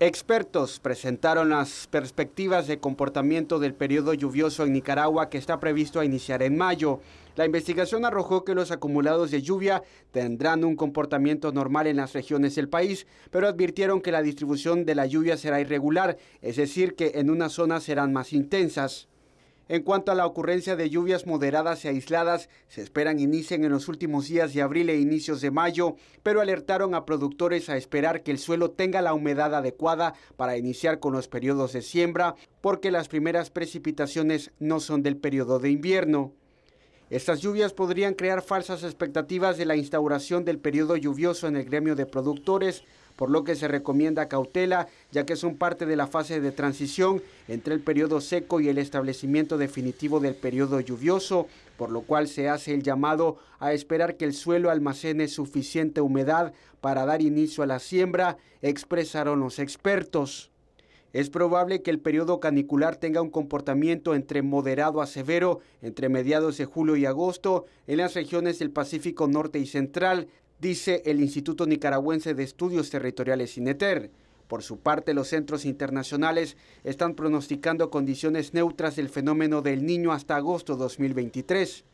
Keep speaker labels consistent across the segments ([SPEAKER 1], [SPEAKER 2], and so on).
[SPEAKER 1] Expertos presentaron las perspectivas de comportamiento del periodo lluvioso en Nicaragua que está previsto a iniciar en mayo. La investigación arrojó que los acumulados de lluvia tendrán un comportamiento normal en las regiones del país, pero advirtieron que la distribución de la lluvia será irregular, es decir, que en unas zonas serán más intensas. En cuanto a la ocurrencia de lluvias moderadas y aisladas, se esperan inicien en los últimos días de abril e inicios de mayo, pero alertaron a productores a esperar que el suelo tenga la humedad adecuada para iniciar con los periodos de siembra, porque las primeras precipitaciones no son del periodo de invierno. Estas lluvias podrían crear falsas expectativas de la instauración del periodo lluvioso en el gremio de productores, por lo que se recomienda cautela, ya que son parte de la fase de transición entre el periodo seco y el establecimiento definitivo del periodo lluvioso, por lo cual se hace el llamado a esperar que el suelo almacene suficiente humedad para dar inicio a la siembra, expresaron los expertos. Es probable que el periodo canicular tenga un comportamiento entre moderado a severo entre mediados de julio y agosto en las regiones del Pacífico Norte y Central, dice el Instituto Nicaragüense de Estudios Territoriales INETER. Por su parte, los centros internacionales están pronosticando condiciones neutras del fenómeno del niño hasta agosto 2023.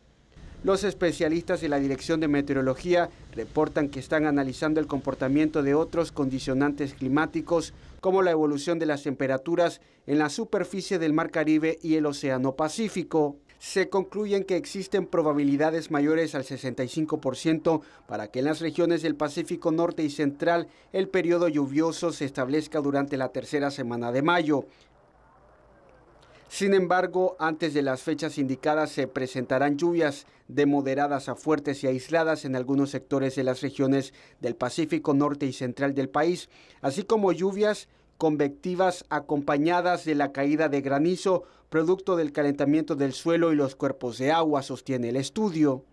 [SPEAKER 1] Los especialistas de la Dirección de Meteorología reportan que están analizando el comportamiento de otros condicionantes climáticos, como la evolución de las temperaturas en la superficie del Mar Caribe y el Océano Pacífico se concluyen que existen probabilidades mayores al 65% para que en las regiones del Pacífico Norte y Central el periodo lluvioso se establezca durante la tercera semana de mayo. Sin embargo, antes de las fechas indicadas se presentarán lluvias de moderadas a fuertes y aisladas en algunos sectores de las regiones del Pacífico Norte y Central del país, así como lluvias convectivas acompañadas de la caída de granizo, producto del calentamiento del suelo y los cuerpos de agua, sostiene el estudio.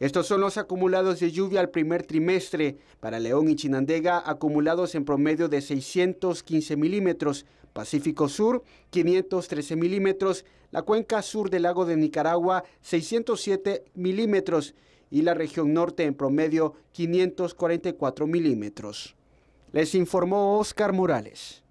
[SPEAKER 1] Estos son los acumulados de lluvia al primer trimestre. Para León y Chinandega, acumulados en promedio de 615 milímetros. Pacífico Sur, 513 milímetros. La cuenca sur del lago de Nicaragua, 607 milímetros. Y la región norte, en promedio, 544 milímetros. Les informó Oscar Morales.